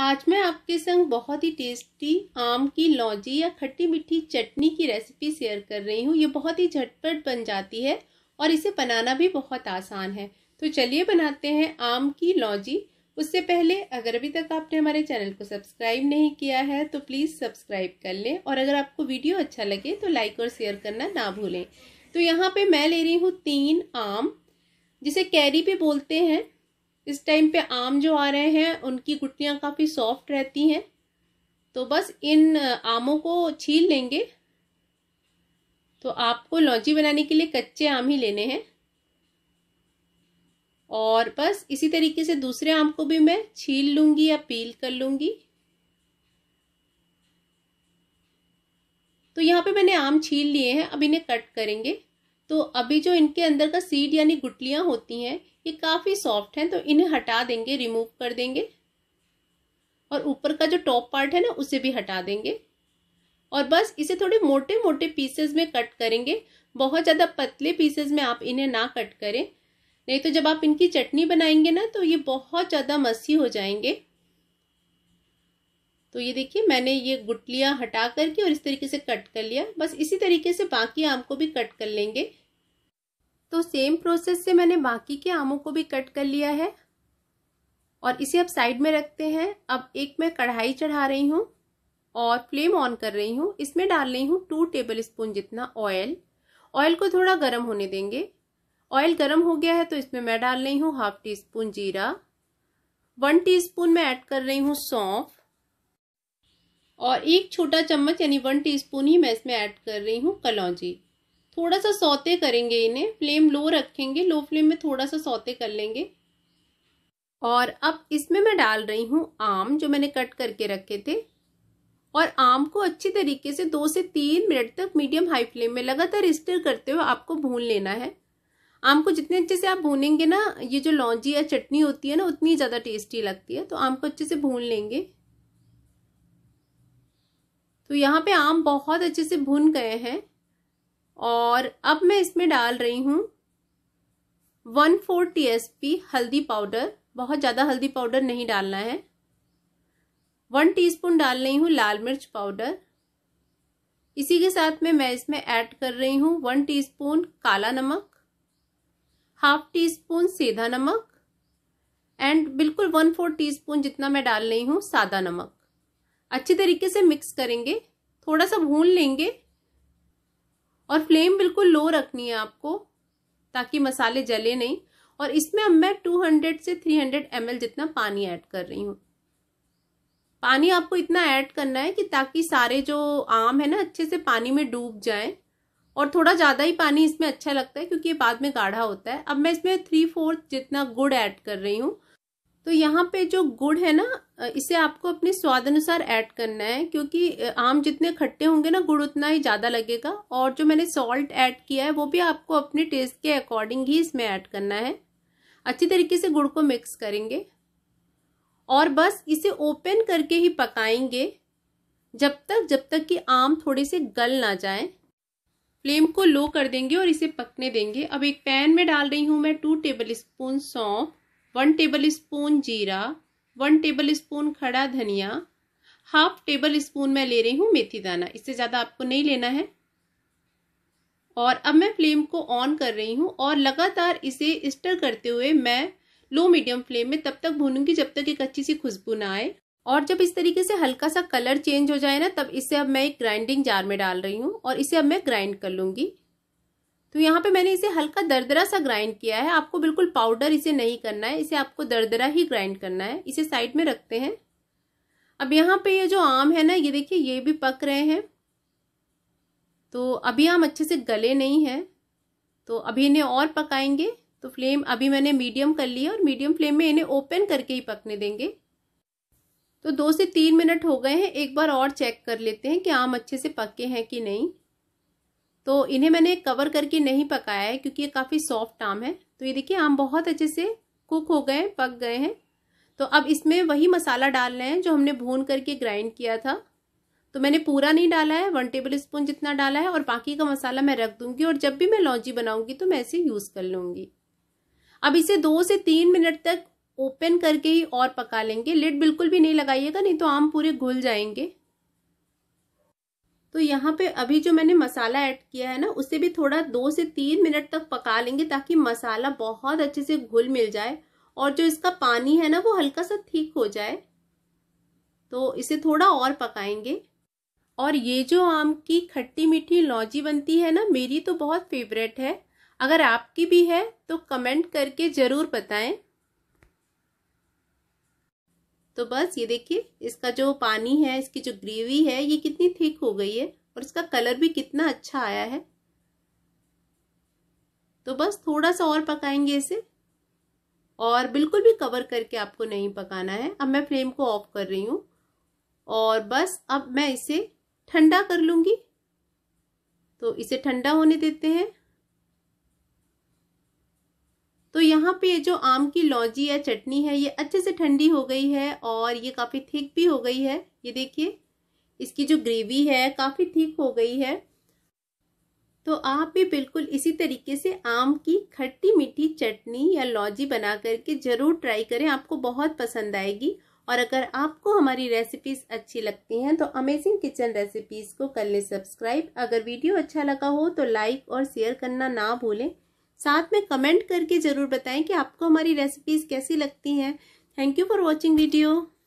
आज मैं आपके संग बहुत ही टेस्टी आम की लौजी या खट्टी मीठी चटनी की रेसिपी शेयर कर रही हूँ ये बहुत ही झटपट बन जाती है और इसे बनाना भी बहुत आसान है तो चलिए बनाते हैं आम की लौजी उससे पहले अगर अभी तक आपने हमारे चैनल को सब्सक्राइब नहीं किया है तो प्लीज़ सब्सक्राइब कर लें और अगर आपको वीडियो अच्छा लगे तो लाइक और शेयर करना ना भूलें तो यहाँ पे मैं ले रही हूँ तीन आम जिसे कैरी भी बोलते हैं इस टाइम पे आम जो आ रहे हैं उनकी गुटियाँ काफ़ी सॉफ्ट रहती हैं तो बस इन आमों को छील लेंगे तो आपको लौची बनाने के लिए कच्चे आम ही लेने हैं और बस इसी तरीके से दूसरे आम को भी मैं छील लूँगी या पील कर लूँगी तो यहाँ पे मैंने आम छील लिए हैं अब इन्हें कट करेंगे तो अभी जो इनके अंदर का सीड यानी गुटलियाँ होती हैं ये काफ़ी सॉफ्ट हैं तो इन्हें हटा देंगे रिमूव कर देंगे और ऊपर का जो टॉप पार्ट है ना उसे भी हटा देंगे और बस इसे थोड़े मोटे मोटे पीसेस में कट करेंगे बहुत ज़्यादा पतले पीसेस में आप इन्हें ना कट करें नहीं तो जब आप इनकी चटनी बनाएंगे ना तो ये बहुत ज़्यादा मसी हो जाएंगे तो ये देखिए मैंने ये गुटलियाँ हटा करके और इस तरीके से कट कर लिया बस इसी तरीके से बाकी आम को भी कट कर लेंगे तो सेम प्रोसेस से मैंने बाकी के आमों को भी कट कर लिया है और इसे अब साइड में रखते हैं अब एक मैं कढ़ाई चढ़ा रही हूँ और फ्लेम ऑन कर रही हूँ इसमें डाल रही हूँ टू टेबल स्पून जितना ऑयल ऑयल को थोड़ा गर्म होने देंगे ऑयल गर्म हो गया है तो इसमें मैं डाल रही हूँ हाफ टी स्पून जीरा वन टी मैं ऐड कर रही हूँ सौंफ और एक छोटा चम्मच यानी वन टीस्पून ही मैं इसमें ऐड कर रही हूँ कलौजी थोड़ा सा सौते करेंगे इन्हें फ्लेम लो रखेंगे लो फ्लेम में थोड़ा सा सौते कर लेंगे और अब इसमें मैं डाल रही हूँ आम जो मैंने कट करके रखे थे और आम को अच्छी तरीके से दो से तीन मिनट तक मीडियम हाई फ्लेम में लगातार स्टिर करते हुए आपको भून लेना है आम को जितने अच्छे से आप भूनेंगे ना ये जो लौंजी या चटनी होती है ना उतनी ज़्यादा टेस्टी लगती है तो आम को अच्छे से भून लेंगे तो यहाँ पे आम बहुत अच्छे से भुन गए हैं और अब मैं इसमें डाल रही हूँ one four T S P हल्दी पाउडर बहुत ज़्यादा हल्दी पाउडर नहीं डालना है वन टीस्पून डाल रही हूँ लाल मिर्च पाउडर इसी के साथ में मैं इसमें ऐड कर रही हूँ वन टीस्पून काला नमक हाफ टी स्पून सीधा नमक एंड बिल्कुल वन फोर टी स्पून जितना मैं डाल रही हूँ सादा नमक अच्छे तरीके से मिक्स करेंगे थोड़ा सा भून लेंगे और फ्लेम बिल्कुल लो रखनी है आपको ताकि मसाले जले नहीं और इसमें अब मैं 200 से 300 हंड्रेड जितना पानी ऐड कर रही हूँ पानी आपको इतना ऐड करना है कि ताकि सारे जो आम है ना अच्छे से पानी में डूब जाएं और थोड़ा ज़्यादा ही पानी इसमें अच्छा लगता है क्योंकि ये बाद में गाढ़ा होता है अब मैं इसमें थ्री फोर्थ जितना गुड़ ऐड कर रही हूँ तो यहाँ पे जो गुड़ है ना इसे आपको अपने स्वाद अनुसार ऐड करना है क्योंकि आम जितने खट्टे होंगे ना गुड़ उतना ही ज़्यादा लगेगा और जो मैंने सॉल्ट ऐड किया है वो भी आपको अपने टेस्ट के अकॉर्डिंग ही इसमें ऐड करना है अच्छी तरीके से गुड़ को मिक्स करेंगे और बस इसे ओपन करके ही पकाएंगे जब तक जब तक कि आम थोड़े से गल ना जाए फ्लेम को लो कर देंगे और इसे पकने देंगे अब एक पैन में डाल रही हूँ मैं टू टेबल स्पून सौंफ वन टेबल स्पून जीरा वन टेबल स्पून खड़ा धनिया हाफ टेबल स्पून मैं ले रही हूँ मेथी दाना इससे ज़्यादा आपको नहीं लेना है और अब मैं फ्लेम को ऑन कर रही हूँ और लगातार इसे स्टर करते हुए मैं लो मीडियम फ्लेम में तब तक भूनूंगी जब तक एक अच्छी सी खुशबू ना आए और जब इस तरीके से हल्का सा कलर चेंज हो जाए ना तब इसे अब मैं एक ग्राइंडिंग जार में डाल रही हूँ और इसे अब मैं ग्राइंड कर लूँगी तो यहाँ पे मैंने इसे हल्का दरदरा सा ग्राइंड किया है आपको बिल्कुल पाउडर इसे नहीं करना है इसे आपको दरदरा ही ग्राइंड करना है इसे साइड में रखते हैं अब यहाँ पे ये जो आम है ना ये देखिए ये भी पक रहे हैं तो अभी आम अच्छे से गले नहीं हैं तो अभी इन्हें और पकाएंगे तो फ्लेम अभी मैंने मीडियम कर लिया और मीडियम फ्लेम में इन्हें ओपन करके ही पकने देंगे तो दो से तीन मिनट हो गए हैं एक बार और चेक कर लेते हैं कि आम अच्छे से पके हैं कि नहीं तो इन्हें मैंने कवर करके नहीं पकाया है क्योंकि ये काफ़ी सॉफ्ट आम है तो ये देखिए आम बहुत अच्छे से कुक हो गए पक गए हैं तो अब इसमें वही मसाला डालना है जो हमने भून करके ग्राइंड किया था तो मैंने पूरा नहीं डाला है वन टेबल स्पून जितना डाला है और बाकी का मसाला मैं रख दूंगी और जब भी मैं लौजी बनाऊंगी तो मैं इसे यूज़ कर लूँगी अब इसे दो से तीन मिनट तक ओपन करके ही और पका लेंगे लिड बिल्कुल भी नहीं लगाइएगा नहीं तो आम पूरे घुल जाएंगे तो यहाँ पे अभी जो मैंने मसाला ऐड किया है ना उसे भी थोड़ा दो से तीन मिनट तक पका लेंगे ताकि मसाला बहुत अच्छे से घुल मिल जाए और जो इसका पानी है ना वो हल्का सा ठीक हो जाए तो इसे थोड़ा और पकाएंगे और ये जो आम की खट्टी मीठी लौजी बनती है ना मेरी तो बहुत फेवरेट है अगर आपकी भी है तो कमेंट करके ज़रूर बताएं तो बस ये देखिए इसका जो पानी है इसकी जो ग्रेवी है ये कितनी थिक हो गई है और इसका कलर भी कितना अच्छा आया है तो बस थोड़ा सा और पकाएंगे इसे और बिल्कुल भी कवर करके आपको नहीं पकाना है अब मैं फ्लेम को ऑफ कर रही हूँ और बस अब मैं इसे ठंडा कर लूँगी तो इसे ठंडा होने देते हैं यहाँ पे जो आम की लौजी या चटनी है ये अच्छे से ठंडी हो गई है और ये काफ़ी थिक भी हो गई है ये देखिए इसकी जो ग्रेवी है काफ़ी थिक हो गई है तो आप भी बिल्कुल इसी तरीके से आम की खट्टी मीठी चटनी या लौजी बना करके ज़रूर ट्राई करें आपको बहुत पसंद आएगी और अगर आपको हमारी रेसिपीज़ अच्छी लगती हैं तो अमेजिंग किचन रेसिपीज़ को कर लें सब्सक्राइब अगर वीडियो अच्छा लगा हो तो लाइक और शेयर करना ना भूलें साथ में कमेंट करके ज़रूर बताएं कि आपको हमारी रेसिपीज़ कैसी लगती हैं thank you for watching video